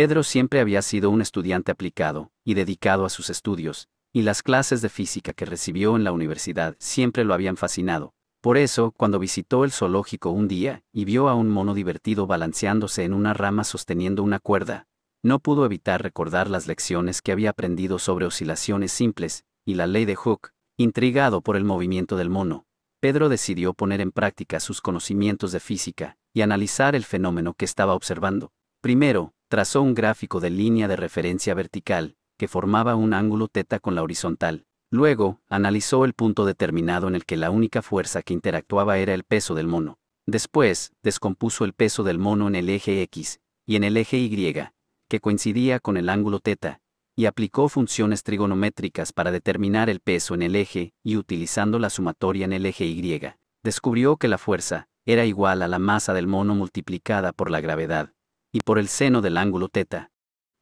Pedro siempre había sido un estudiante aplicado y dedicado a sus estudios, y las clases de física que recibió en la universidad siempre lo habían fascinado. Por eso, cuando visitó el zoológico un día y vio a un mono divertido balanceándose en una rama sosteniendo una cuerda, no pudo evitar recordar las lecciones que había aprendido sobre oscilaciones simples y la ley de Hooke, intrigado por el movimiento del mono. Pedro decidió poner en práctica sus conocimientos de física y analizar el fenómeno que estaba observando. Primero, trazó un gráfico de línea de referencia vertical, que formaba un ángulo teta con la horizontal. Luego, analizó el punto determinado en el que la única fuerza que interactuaba era el peso del mono. Después, descompuso el peso del mono en el eje X y en el eje Y, que coincidía con el ángulo teta, y aplicó funciones trigonométricas para determinar el peso en el eje y utilizando la sumatoria en el eje Y, descubrió que la fuerza era igual a la masa del mono multiplicada por la gravedad, y por el seno del ángulo θ.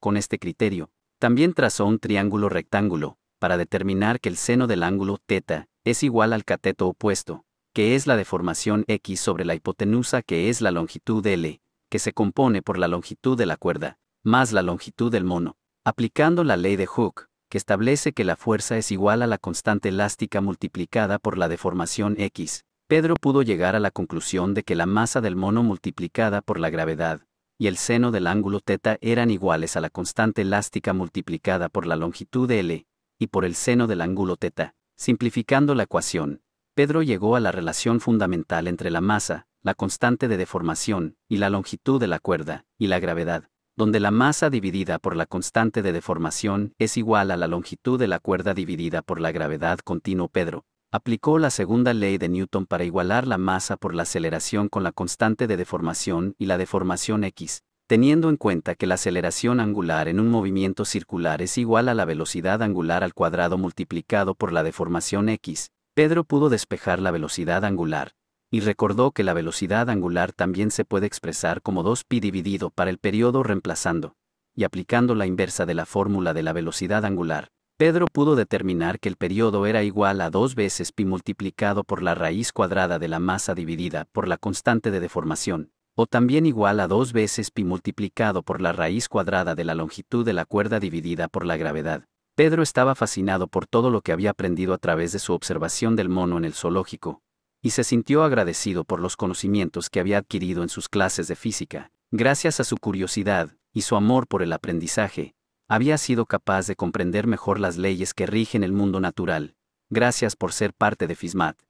Con este criterio, también trazó un triángulo rectángulo, para determinar que el seno del ángulo θ es igual al cateto opuesto, que es la deformación x sobre la hipotenusa que es la longitud L, que se compone por la longitud de la cuerda, más la longitud del mono, aplicando la ley de Hooke, que establece que la fuerza es igual a la constante elástica multiplicada por la deformación x. Pedro pudo llegar a la conclusión de que la masa del mono multiplicada por la gravedad, y el seno del ángulo θ eran iguales a la constante elástica multiplicada por la longitud de L, y por el seno del ángulo θ. Simplificando la ecuación, Pedro llegó a la relación fundamental entre la masa, la constante de deformación, y la longitud de la cuerda, y la gravedad, donde la masa dividida por la constante de deformación es igual a la longitud de la cuerda dividida por la gravedad continuo Pedro, aplicó la segunda ley de Newton para igualar la masa por la aceleración con la constante de deformación y la deformación x, teniendo en cuenta que la aceleración angular en un movimiento circular es igual a la velocidad angular al cuadrado multiplicado por la deformación x, Pedro pudo despejar la velocidad angular, y recordó que la velocidad angular también se puede expresar como 2pi dividido para el periodo reemplazando, y aplicando la inversa de la fórmula de la velocidad angular, Pedro pudo determinar que el periodo era igual a dos veces pi multiplicado por la raíz cuadrada de la masa dividida por la constante de deformación, o también igual a dos veces pi multiplicado por la raíz cuadrada de la longitud de la cuerda dividida por la gravedad. Pedro estaba fascinado por todo lo que había aprendido a través de su observación del mono en el zoológico, y se sintió agradecido por los conocimientos que había adquirido en sus clases de física. Gracias a su curiosidad y su amor por el aprendizaje, había sido capaz de comprender mejor las leyes que rigen el mundo natural. Gracias por ser parte de FISMAT.